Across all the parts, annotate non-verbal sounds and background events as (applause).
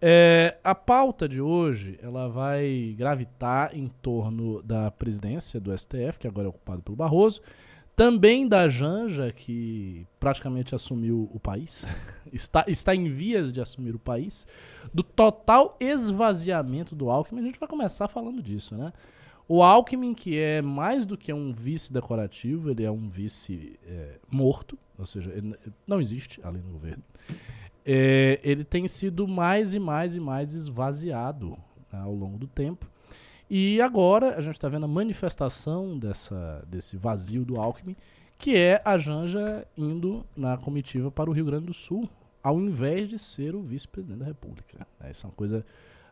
É, a pauta de hoje ela vai gravitar em torno da presidência do STF, que agora é ocupado pelo Barroso, também da Janja, que praticamente assumiu o país, (laughs) está, está em vias de assumir o país, do total esvaziamento do Alckmin. A gente vai começar falando disso, né? O Alckmin, que é mais do que um vice decorativo, ele é um vice é, morto, ou seja, ele não existe além do governo é, ele tem sido mais e mais e mais esvaziado né, ao longo do tempo. E agora a gente está vendo a manifestação dessa, desse vazio do Alckmin, que é a Janja indo na comitiva para o Rio Grande do Sul, ao invés de ser o vice-presidente da República. É, isso é uma coisa.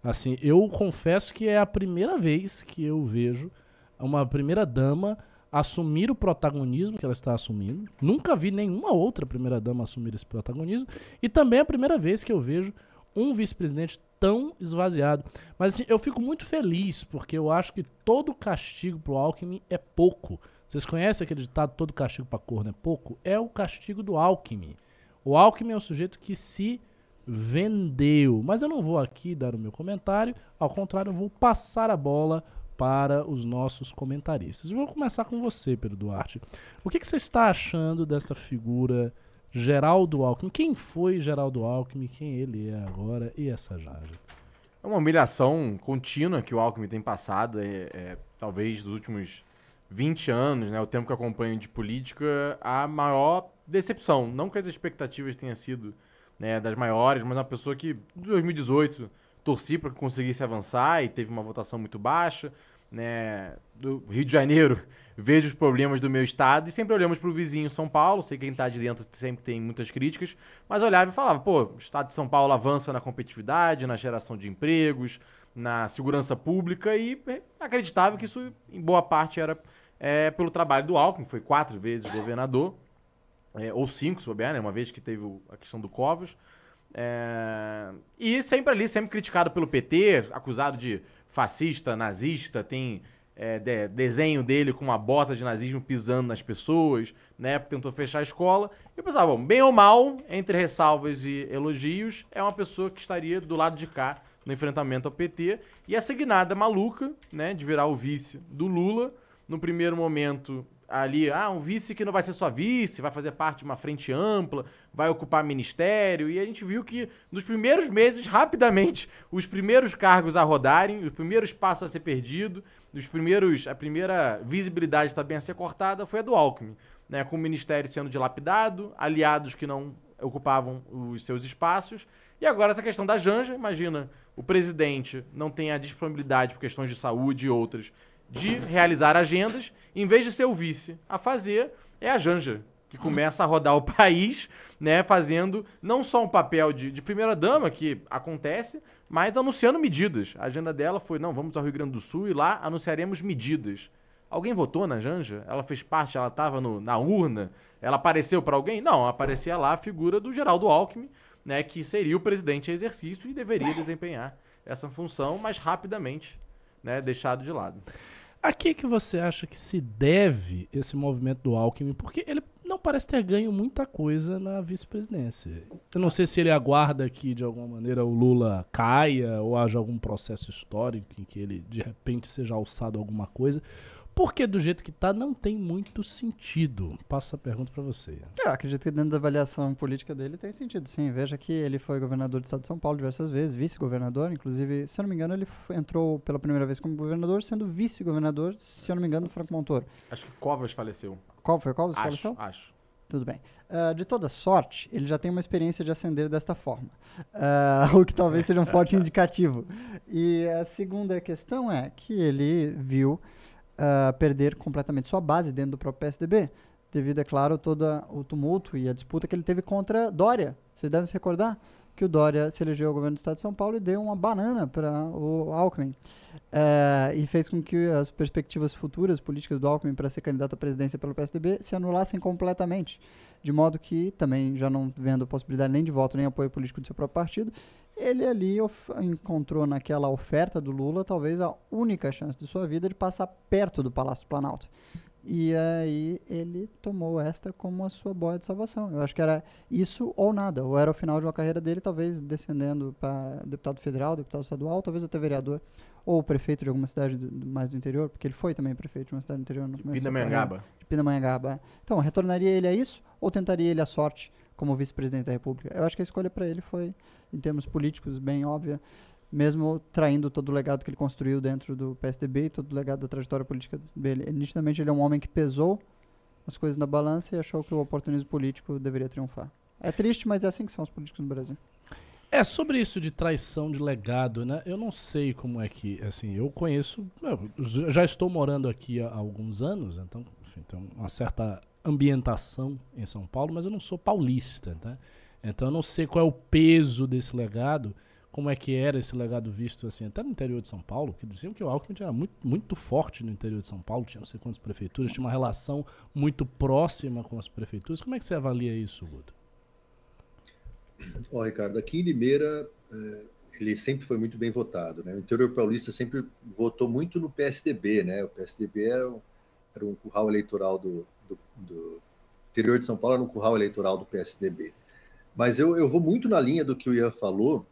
Assim, eu confesso que é a primeira vez que eu vejo uma primeira dama assumir o protagonismo que ela está assumindo. Nunca vi nenhuma outra primeira-dama assumir esse protagonismo. E também é a primeira vez que eu vejo um vice-presidente tão esvaziado. Mas assim, eu fico muito feliz, porque eu acho que todo castigo pro Alckmin é pouco. Vocês conhecem aquele ditado, todo castigo pra corno é pouco? É o castigo do Alckmin. O Alckmin é um sujeito que se vendeu. Mas eu não vou aqui dar o meu comentário, ao contrário, eu vou passar a bola para os nossos comentaristas. Eu vou começar com você, Pedro Duarte. O que, que você está achando desta figura Geraldo Alckmin? Quem foi Geraldo Alckmin? Quem ele é agora e essa já É uma humilhação contínua que o Alckmin tem passado, é, é, talvez dos últimos 20 anos, né, o tempo que acompanho de política, a maior decepção. Não que as expectativas tenham sido né, das maiores, mas uma pessoa que, de 2018 torci para que conseguisse avançar e teve uma votação muito baixa. Né, do Rio de Janeiro, (laughs) vejo os problemas do meu estado e sempre olhamos para o vizinho São Paulo. Sei que quem está de dentro sempre tem muitas críticas, mas olhava e falava: pô, o estado de São Paulo avança na competitividade, na geração de empregos, na segurança pública e é acreditava que isso, em boa parte, era é, pelo trabalho do Alckmin, que foi quatro vezes governador, é, ou cinco, se souber, né, uma vez que teve a questão do Covas. É... E sempre ali, sempre criticado pelo PT, acusado de fascista, nazista, tem é, de, desenho dele com uma bota de nazismo pisando nas pessoas, né? Tentou fechar a escola. E eu pensava, bom, bem ou mal, entre ressalvas e elogios, é uma pessoa que estaria do lado de cá no enfrentamento ao PT. E essa guinada maluca, né, de virar o vice do Lula, no primeiro momento ali, ah, um vice que não vai ser só vice, vai fazer parte de uma frente ampla, vai ocupar ministério. E a gente viu que nos primeiros meses, rapidamente, os primeiros cargos a rodarem, os primeiros passos a ser perdido, os primeiros, a primeira visibilidade também tá a ser cortada foi a do Alckmin, né? Com o ministério sendo dilapidado, aliados que não ocupavam os seus espaços. E agora essa questão da Janja, imagina, o presidente não tem a disponibilidade por questões de saúde e outras de realizar agendas, em vez de ser o vice a fazer, é a Janja, que começa a rodar o (laughs) país, né, fazendo não só um papel de, de primeira-dama, que acontece, mas anunciando medidas. A agenda dela foi: não, vamos ao Rio Grande do Sul e lá anunciaremos medidas. Alguém votou na Janja? Ela fez parte, ela estava na urna? Ela apareceu para alguém? Não, aparecia lá a figura do Geraldo Alckmin, né, que seria o presidente em exercício e deveria desempenhar essa função mais rapidamente né, deixado de lado. A que, que você acha que se deve esse movimento do Alckmin? Porque ele não parece ter ganho muita coisa na vice-presidência. Eu não sei se ele aguarda que, de alguma maneira, o Lula caia ou haja algum processo histórico em que ele, de repente, seja alçado a alguma coisa. Porque do jeito que está não tem muito sentido. Passo a pergunta para você. É, eu acredito que dentro da avaliação política dele tem sentido, sim. Veja que ele foi governador do estado de São Paulo diversas vezes, vice-governador, inclusive, se eu não me engano, ele entrou pela primeira vez como governador, sendo vice-governador, se eu não me engano, Franco Montoro. Acho que Covas faleceu. Qual foi Covas acho, faleceu? Acho. Tudo bem. Uh, de toda sorte, ele já tem uma experiência de ascender desta forma, uh, (laughs) o que talvez seja um forte (laughs) indicativo. E a segunda questão é que ele viu uh, perder completamente sua base dentro do próprio PSDB, devido, é claro, todo o tumulto e a disputa que ele teve contra Dória. Vocês devem se recordar que o Dória se elegeu ao governo do Estado de São Paulo e deu uma banana para o Alckmin. Uh, e fez com que as perspectivas futuras políticas do Alckmin para ser candidato à presidência pelo PSDB se anulassem completamente. De modo que, também já não vendo possibilidade nem de voto nem apoio político do seu próprio partido, ele ali encontrou naquela oferta do Lula talvez a única chance de sua vida de passar perto do Palácio Planalto. E aí ele tomou esta como a sua boia de salvação. Eu acho que era isso ou nada. Ou era o final de uma carreira dele, talvez descendendo para deputado federal, deputado estadual, talvez até vereador, ou prefeito de alguma cidade do, do, mais do interior, porque ele foi também prefeito de uma cidade do interior. No de Pindamonhangaba. De Pindamonhangaba. É. Então, retornaria ele a isso ou tentaria ele a sorte como vice-presidente da República. Eu acho que a escolha para ele foi, em termos políticos, bem óbvia, mesmo traindo todo o legado que ele construiu dentro do PSDB e todo o legado da trajetória política dele. Nitidamente, ele é um homem que pesou as coisas na balança e achou que o oportunismo político deveria triunfar. É triste, mas é assim que são os políticos no Brasil. É, sobre isso de traição de legado, né? Eu não sei como é que, assim, eu conheço, eu já estou morando aqui há alguns anos, então, enfim, tem uma certa ambientação em São Paulo, mas eu não sou paulista, tá? Então eu não sei qual é o peso desse legado, como é que era esse legado visto assim, até no interior de São Paulo, que diziam que o Alckmin era muito, muito forte no interior de São Paulo, tinha não sei quantas prefeituras, tinha uma relação muito próxima com as prefeituras. Como é que você avalia isso, Guto? Ó, oh, Ricardo, aqui em Limeira é, ele sempre foi muito bem votado, né? O interior paulista sempre votou muito no PSDB, né? O PSDB era um era um curral eleitoral do, do, do interior de São Paulo, era um curral eleitoral do PSDB. Mas eu, eu vou muito na linha do que o Ian falou,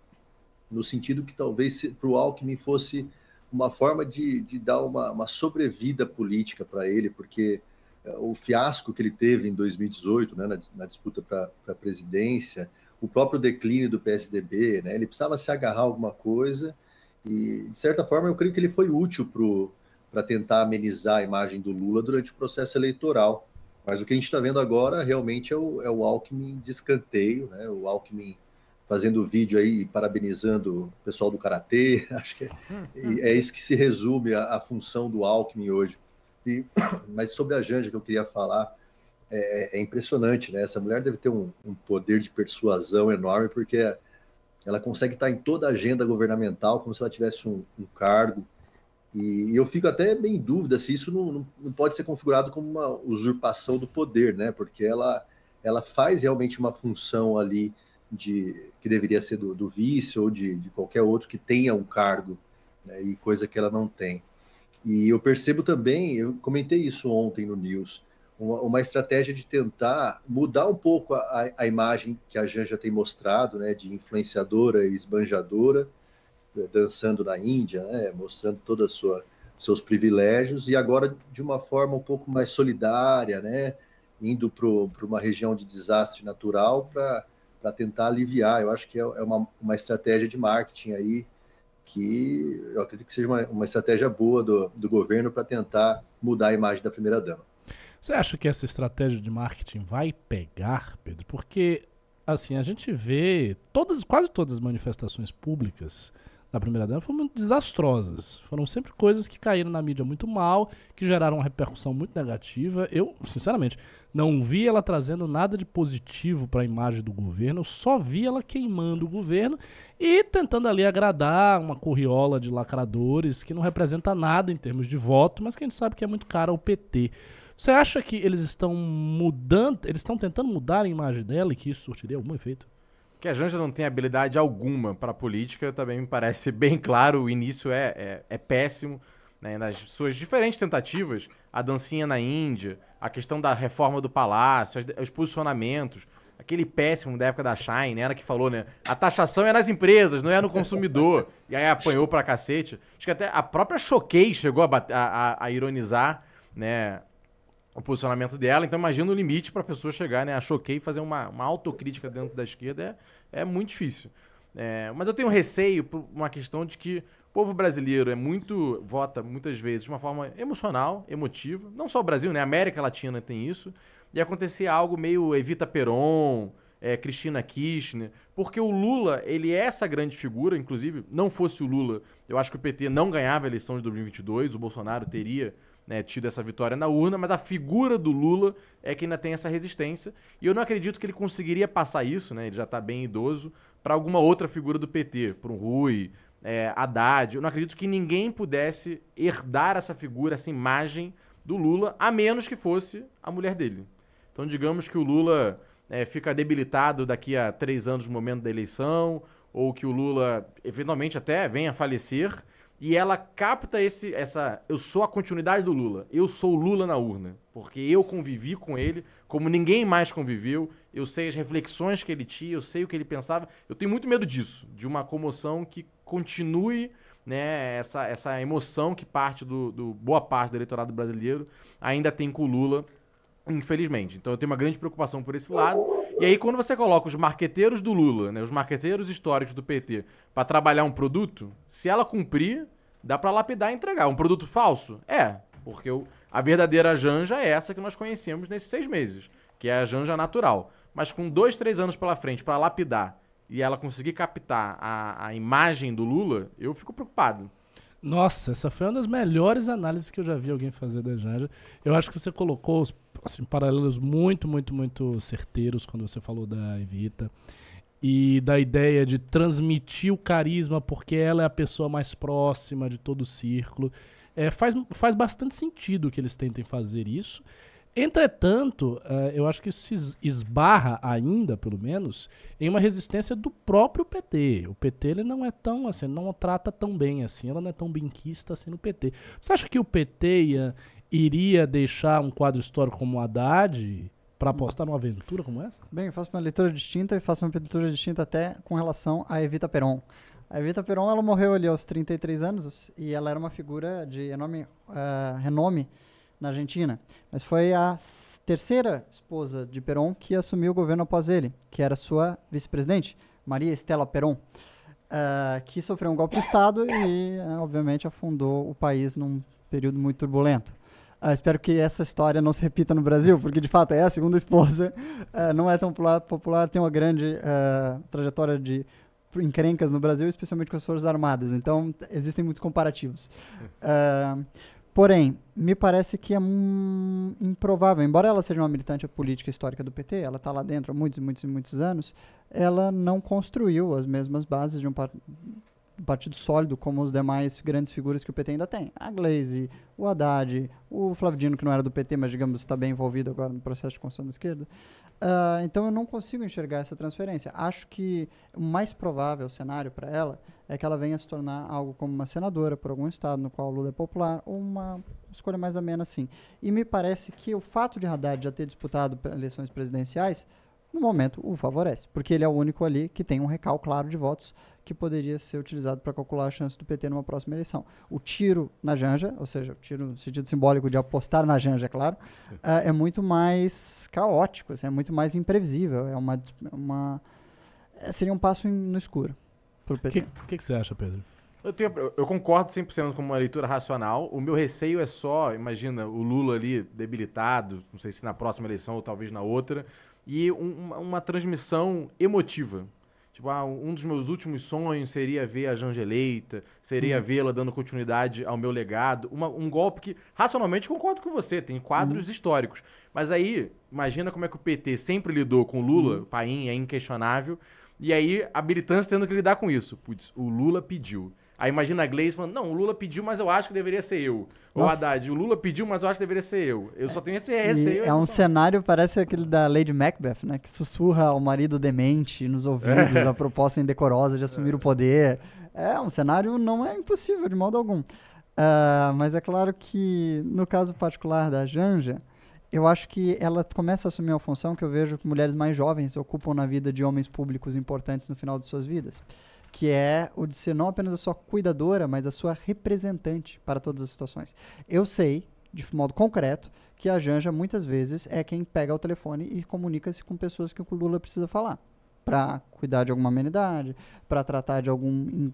no sentido que talvez para o Alckmin fosse uma forma de, de dar uma, uma sobrevida política para ele, porque eh, o fiasco que ele teve em 2018, né, na, na disputa para a presidência, o próprio declínio do PSDB, né, ele precisava se agarrar a alguma coisa e, de certa forma, eu creio que ele foi útil para o para tentar amenizar a imagem do Lula durante o processo eleitoral. Mas o que a gente está vendo agora realmente é o, é o Alckmin de escanteio, né? o Alckmin fazendo vídeo aí parabenizando o pessoal do Karatê. (laughs) Acho que é, é isso que se resume a, a função do Alckmin hoje. E, (clears throat) mas sobre a Janja que eu queria falar, é, é, é impressionante, né? Essa mulher deve ter um, um, poder de persuasão enorme, porque ela consegue estar tá em toda a agenda governamental como se ela tivesse um, um cargo e, eu fico até bem em dúvida se isso não, não, pode ser configurado como uma usurpação do poder, né? Porque ela, ela faz realmente uma função ali de que deveria ser do, do vice ou de, de qualquer outro que tenha um cargo né? e coisa que ela não tem. E eu percebo também, eu comentei isso ontem no News, uma, uma estratégia de tentar mudar um pouco a, a, a imagem que a Janja tem mostrado, né? De influenciadora e esbanjadora dançando na Índia, né, mostrando toda a sua seus privilégios e agora de uma forma um pouco mais solidária, né, indo para uma região de desastre natural para tentar aliviar. Eu acho que é, é, uma, uma estratégia de marketing aí que eu acredito que seja uma, uma estratégia boa do, do governo para tentar mudar a imagem da primeira-dama. Você acha que essa estratégia de marketing vai pegar, Pedro? Porque, assim, a gente vê todas, quase todas as manifestações públicas da primeira dama foram muito desastrosas. Foram sempre coisas que caíram na mídia muito mal, que geraram uma repercussão muito negativa. Eu, sinceramente, não vi ela trazendo nada de positivo para a imagem do governo, só vi ela queimando o governo e tentando ali agradar uma corriola de lacradores que não representa nada em termos de voto, mas que a gente sabe que é muito cara ao PT. Você acha que eles estão mudando, eles estão tentando mudar a imagem dela e que isso surtiria algum efeito? Que a Janja não tem habilidade alguma para política, também me parece (laughs) bem claro. O início é, é, é péssimo. Né? Nas suas diferentes tentativas, a dancinha na Índia, a questão da reforma do palácio, os posicionamentos, aquele péssimo da época da Shine, né, era que falou, né? A taxação é nas empresas, não é no consumidor. (laughs) e aí apanhou pra cacete. Acho que até a própria Choquei chegou a, a, a, a ironizar, né? o posicionamento dela. Então, imagina o limite para a pessoa chegar né, a choquei e fazer uma, uma autocrítica dentro da esquerda. É, é muito difícil. É, mas eu tenho receio por uma questão de que o povo brasileiro é muito vota muitas vezes de uma forma emocional, emotiva. Não só o Brasil, né? A América Latina tem isso. E acontecer algo meio Evita Peron, é, Cristina Kirchner, porque o Lula ele é essa grande figura. Inclusive, não fosse o Lula, eu acho que o PT não ganhava a eleição de 2022. O Bolsonaro teria né, tido essa vitória na urna, mas a figura do Lula é que ainda tem essa resistência. E eu não acredito que ele conseguiria passar isso, né, ele já está bem idoso, para alguma outra figura do PT, para um Rui, é, Haddad. Eu não acredito que ninguém pudesse herdar essa figura, essa imagem do Lula, a menos que fosse a mulher dele. Então, digamos que o Lula é, fica debilitado daqui a três anos no momento da eleição, ou que o Lula, eventualmente, até venha a falecer. E ela capta esse, essa. Eu sou a continuidade do Lula. Eu sou o Lula na urna. Porque eu convivi com ele, como ninguém mais conviveu. Eu sei as reflexões que ele tinha, eu sei o que ele pensava. Eu tenho muito medo disso, de uma comoção que continue né, essa, essa emoção que parte do, do boa parte do eleitorado brasileiro ainda tem com o Lula Infelizmente. Então eu tenho uma grande preocupação por esse lado. E aí, quando você coloca os marqueteiros do Lula, né, os marqueteiros históricos do PT, para trabalhar um produto, se ela cumprir, dá para lapidar e entregar. Um produto falso? É, porque eu, a verdadeira Janja é essa que nós conhecemos nesses seis meses, que é a Janja natural. Mas com dois, três anos pela frente para lapidar e ela conseguir captar a, a imagem do Lula, eu fico preocupado. Nossa, essa foi uma das melhores análises que eu já vi alguém fazer da Janja. Eu acho que você colocou os assim, paralelos muito, muito, muito certeiros quando você falou da Evita e da ideia de transmitir o carisma porque ela é a pessoa mais próxima de todo o círculo. É, faz, faz bastante sentido que eles tentem fazer isso. Entretanto, é, eu acho que isso se esbarra ainda, pelo menos, em uma resistência do próprio PT. O PT ele não é tão assim, não trata tão bem assim, ela não é tão benquista assim no PT. Você acha que o PT ia, iria deixar um quadro histórico como o Haddad para hum. apostar numa aventura como essa? Bem, eu faço uma leitura distinta e faço uma leitura distinta até com relação a Evita Peron. A Evita Peron ela morreu ali aos 33 anos e ela era uma figura de enorme uh, renome é, na Argentina. Mas foi a terceira esposa de Perón que assumiu o governo após ele, que era sua vice-presidente, Maria Estela Perón, uh, que sofreu um golpe de Estado e, uh, obviamente, afundou o país num período muito turbulento. Uh, espero que essa história não se repita no Brasil, porque de fato é a segunda esposa, uh, não é tão popular, tem uma grande uh, trajetória de encrencas no Brasil, especialmente com as Forças Armadas. Então, existem muitos comparativos. (laughs) Porém, me parece que é um improvável, embora ela seja uma militante política histórica do PT, ela está lá dentro há muitos, muitos e muitos anos, ela não construiu as mesmas bases de um partido partido sólido como os demais grandes figuras que o PT ainda tem. A Glaze, o Haddad, o Flávio Dino, que não era do PT, mas, digamos, está bem envolvido agora no processo de construção da esquerda. Uh, então, eu não consigo enxergar essa transferência. Acho que o mais provável cenário para ela é que ela venha se tornar algo como uma senadora por algum estado no qual o Lula é popular, ou uma escolha mais amena, sim. E me parece que o fato de Haddad já ter disputado eleições presidenciais no momento o favorece, porque ele é o único ali que tem um recal claro de votos que poderia ser utilizado para calcular a chance do PT numa próxima eleição. O tiro na Janja, ou seja, o tiro no sentido simbólico de apostar na Janja, é claro, (laughs) eh, é muito mais caótico, assim, é muito mais imprevisível, é uma, uma eh, seria um passo no escuro para o PT. O que, que, que, você acha, Pedro? Eu, tenho, eu concordo 100% com uma leitura racional. O meu receio é só, imagina, o Lula ali debilitado, não sei se na próxima eleição ou talvez na outra, e um, uma transmissão emotiva. Tipo, ah, um dos meus últimos sonhos seria ver a Janja eleita, seria uhum. vê-la dando continuidade ao meu legado. Uma, um golpe que, racionalmente, concordo com você, tem quadros uhum. históricos. Mas aí, imagina como é que o PT sempre lidou com o Lula, uhum. o Paim é inquestionável, e aí a militância tendo que lidar com isso. Putz, o Lula pediu. Aí imagina a Gleice falando, não, o Lula pediu, mas eu acho que deveria ser eu. Ou Haddad, o Lula pediu, mas eu acho que deveria ser eu. Eu só tenho esse receio. É um só... cenário, parece aquele da Lady Macbeth, né? Que sussurra ao marido demente nos ouvidos é. (laughs) a proposta indecorosa de assumir é. o poder. É, um cenário não é impossível, de modo algum. Uh, mas é claro que, no caso particular da Janja, eu acho que ela começa a assumir uma função que eu vejo que mulheres mais jovens ocupam na vida de homens públicos importantes no final de suas vidas que é o de ser não apenas a sua cuidadora, mas a sua representante para todas as situações. Eu sei, de modo concreto, que a Janja muitas vezes é quem pega o telefone e comunica-se com pessoas que o Lula precisa falar para cuidar de alguma amenidade, para tratar de algum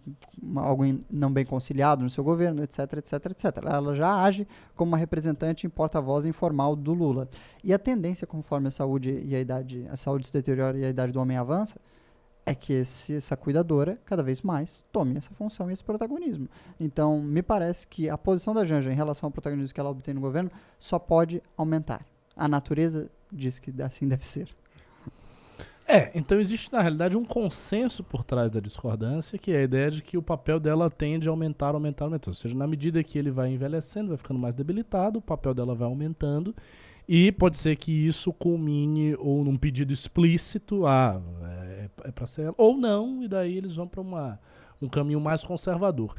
algo não bem conciliado no seu governo, etc, etc, etc. Ela já age como uma representante em porta-voz informal do Lula. E a tendência, conforme a saúde e a idade, a saúde se deteriora e a idade do homem avança, é que esse, essa cuidadora, cada vez mais, tome essa função e esse protagonismo. Então, me parece que a posição da Janja em relação ao protagonismo que ela obtém no governo só pode aumentar. A natureza diz que assim deve ser. É, então existe na realidade um consenso por trás da discordância, que é a ideia de que o papel dela tende a aumentar, aumentar, aumentar. Ou seja, na medida que ele vai envelhecendo, vai ficando mais debilitado, o papel dela vai aumentando e pode ser que isso culmine ou num pedido explícito, ah, é, é para ser, ou não, e daí eles vão para um caminho mais conservador.